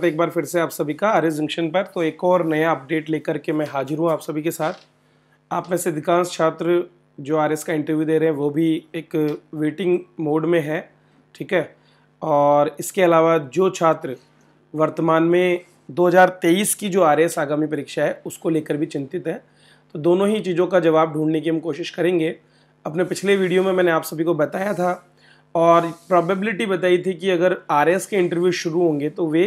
तो एक बार फिर से आप सभी का आर्य जंक्शन पर तो एक और नया अपडेट लेकर के मैं हाजिर हूँ आप सभी के साथ आप में से अधिकांश छात्र जो आर का इंटरव्यू दे रहे हैं वो भी एक वेटिंग मोड में है ठीक है और इसके अलावा जो छात्र वर्तमान में 2023 की जो आर आगामी परीक्षा है उसको लेकर भी चिंतित है तो दोनों ही चीज़ों का जवाब ढूंढने की हम कोशिश करेंगे अपने पिछले वीडियो में मैंने आप सभी को बताया था और प्रॉबेबिलिटी बताई थी कि अगर आर के इंटरव्यू शुरू होंगे तो वे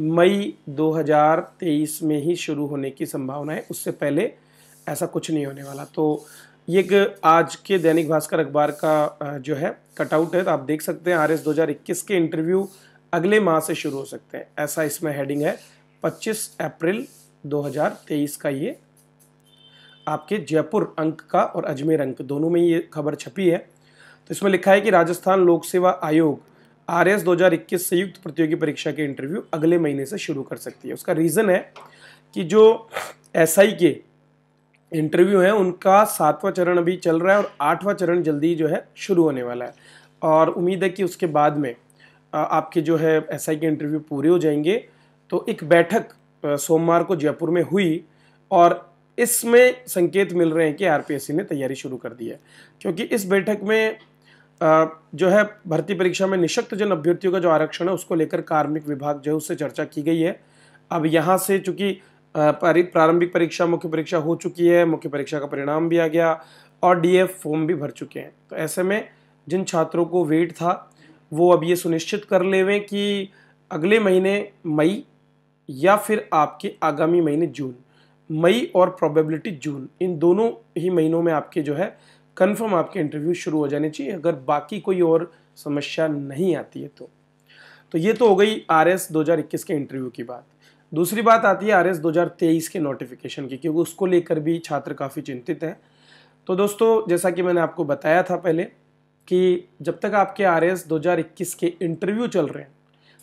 मई 2023 में ही शुरू होने की संभावना है उससे पहले ऐसा कुछ नहीं होने वाला तो ये आज के दैनिक भास्कर अखबार का जो है कटआउट है तो आप देख सकते हैं आर एस के इंटरव्यू अगले माह से शुरू हो सकते हैं ऐसा इसमें हेडिंग है 25 अप्रैल 2023 का ये आपके जयपुर अंक का और अजमेर अंक दोनों में ये खबर छपी है तो इसमें लिखा है कि राजस्थान लोक सेवा आयोग आर एस संयुक्त प्रतियोगी परीक्षा के इंटरव्यू अगले महीने से शुरू कर सकती है उसका रीज़न है कि जो एस के इंटरव्यू हैं उनका सातवां चरण अभी चल रहा है और आठवां चरण जल्दी जो है शुरू होने वाला है और उम्मीद है कि उसके बाद में आपके जो है एस के इंटरव्यू पूरे हो जाएंगे तो एक बैठक सोमवार को जयपुर में हुई और इसमें संकेत मिल रहे हैं कि आरपीएससी ने तैयारी शुरू कर दी है क्योंकि इस बैठक में जो है भर्ती परीक्षा में जन अभ्यर्थियों का जो आरक्षण है उसको लेकर कार्मिक विभाग जो है उससे चर्चा की गई है अब यहाँ से चूँकि प्रारंभिक परीक्षा मुख्य परीक्षा हो चुकी है मुख्य परीक्षा का परिणाम भी आ गया और डीएफ फॉर्म भी भर चुके हैं तो ऐसे में जिन छात्रों को वेट था वो अब ये सुनिश्चित कर लेवे कि अगले महीने मई या फिर आपके आगामी महीने जून मई और प्रोबेबिलिटी जून इन दोनों ही महीनों में आपके जो है कन्फर्म आपके इंटरव्यू शुरू हो जाने चाहिए अगर बाकी कोई और समस्या नहीं आती है तो तो ये तो हो गई आर एस के इंटरव्यू की बात दूसरी बात आती है आर एस के नोटिफिकेशन की क्योंकि उसको लेकर भी छात्र काफ़ी चिंतित हैं तो दोस्तों जैसा कि मैंने आपको बताया था पहले कि जब तक आपके आर एस के इंटरव्यू चल रहे हैं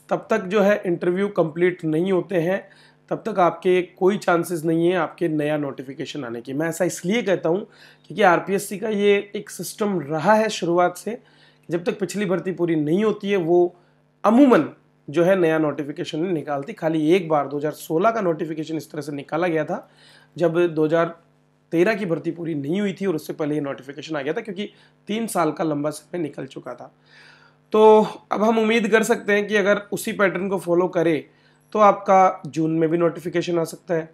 तब तक जो है इंटरव्यू कंप्लीट नहीं होते हैं तब तक आपके कोई चांसेस नहीं है आपके नया नोटिफिकेशन आने की मैं ऐसा इसलिए कहता हूँ क्योंकि आर का ये एक सिस्टम रहा है शुरुआत से जब तक पिछली भर्ती पूरी नहीं होती है वो अमूमन जो है नया नोटिफिकेशन नहीं निकालती खाली एक बार 2016 का नोटिफिकेशन इस तरह से निकाला गया था जब 2013 की भर्ती पूरी नहीं हुई थी और उससे पहले ये नोटिफिकेशन आ गया था क्योंकि तीन साल का लंबा समय निकल चुका था तो अब हम उम्मीद कर सकते हैं कि अगर उसी पैटर्न को फॉलो करें तो आपका जून में भी नोटिफिकेशन आ सकता है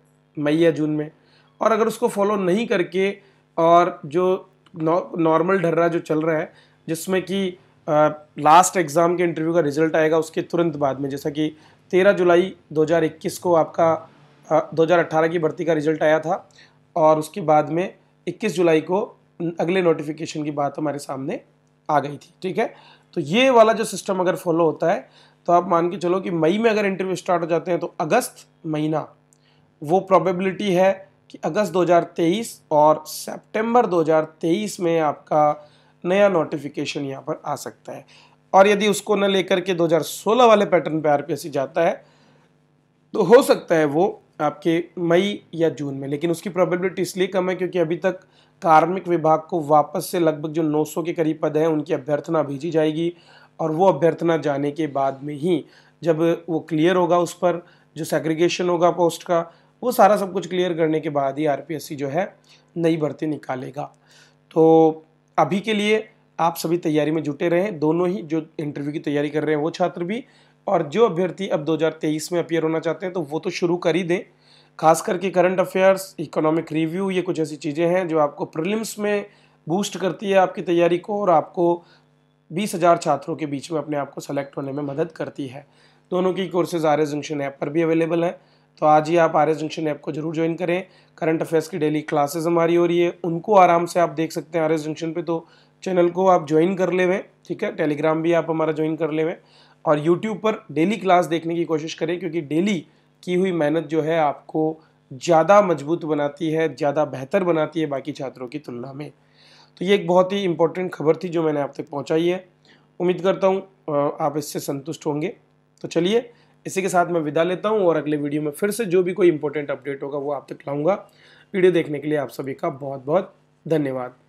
मई या जून में और अगर उसको फॉलो नहीं करके और जो नॉर्मल ढर्रा जो चल रहा है जिसमें कि लास्ट एग्ज़ाम के इंटरव्यू का रिजल्ट आएगा उसके तुरंत बाद में जैसा कि 13 जुलाई 2021 को आपका आ, 2018 की भर्ती का रिजल्ट आया था और उसके बाद में 21 जुलाई को अगले नोटिफिकेशन की बात हमारे सामने आ गई थी ठीक है तो ये वाला जो सिस्टम अगर फॉलो होता है तो आप मान के चलो कि मई में अगर इंटरव्यू स्टार्ट हो जाते हैं तो अगस्त महीना वो प्रोबेबिलिटी है कि अगस्त 2023 और सितंबर 2023 में आपका नया नोटिफिकेशन यहाँ पर आ सकता है और यदि उसको न लेकर के 2016 वाले पैटर्न पे आरपीएससी जाता है तो हो सकता है वो आपके मई या जून में लेकिन उसकी प्रोबेबिलिटी इसलिए कम है क्योंकि अभी तक कार्मिक विभाग को वापस से लगभग जो 900 के करीब पद हैं उनकी अभ्यर्थना भेजी जाएगी और वो अभ्यर्थना जाने के बाद में ही जब वो क्लियर होगा उस पर जो सेग्रीगेशन होगा पोस्ट का वो सारा सब कुछ क्लियर करने के बाद ही आर जो है नई भर्ती निकालेगा तो अभी के लिए आप सभी तैयारी में जुटे रहें दोनों ही जो इंटरव्यू की तैयारी कर रहे हैं वो छात्र भी और जो अभ्यर्थी अब 2023 में अपियर होना चाहते हैं तो वो तो शुरू कर ही दें खास करके करंट अफेयर्स इकोनॉमिक रिव्यू ये कुछ ऐसी चीज़ें हैं जो आपको प्रिलिम्स में बूस्ट करती है आपकी तैयारी को और आपको बीस हज़ार छात्रों के बीच में अपने आप को सेलेक्ट होने में मदद करती है दोनों की courses R S junction app पर भी अवेलेबल हैं तो आज ही आप आर एस जंक्शन ऐप को जरूर ज्वाइन करें करंट अफेयर्स की डेली क्लासेज़ हमारी हो रही है उनको आराम से आप देख सकते हैं आर एस जंक्शन पर तो चैनल को आप ज्वाइन कर ले ठीक है टेलीग्राम भी आप हमारा ज्वाइन कर ले और यूट्यूब पर डेली क्लास देखने की कोशिश करें क्योंकि डेली की हुई मेहनत जो है आपको ज़्यादा मजबूत बनाती है ज़्यादा बेहतर बनाती है बाकी छात्रों की तुलना में तो ये एक बहुत ही इंपॉर्टेंट खबर थी जो मैंने आप तक पहुँचाई है उम्मीद करता हूँ आप इससे संतुष्ट होंगे तो चलिए इसी के साथ मैं विदा लेता हूँ और अगले वीडियो में फिर से जो भी कोई इंपॉर्टेंट अपडेट होगा वो आप तक लाऊँगा वीडियो देखने के लिए आप सभी का बहुत बहुत धन्यवाद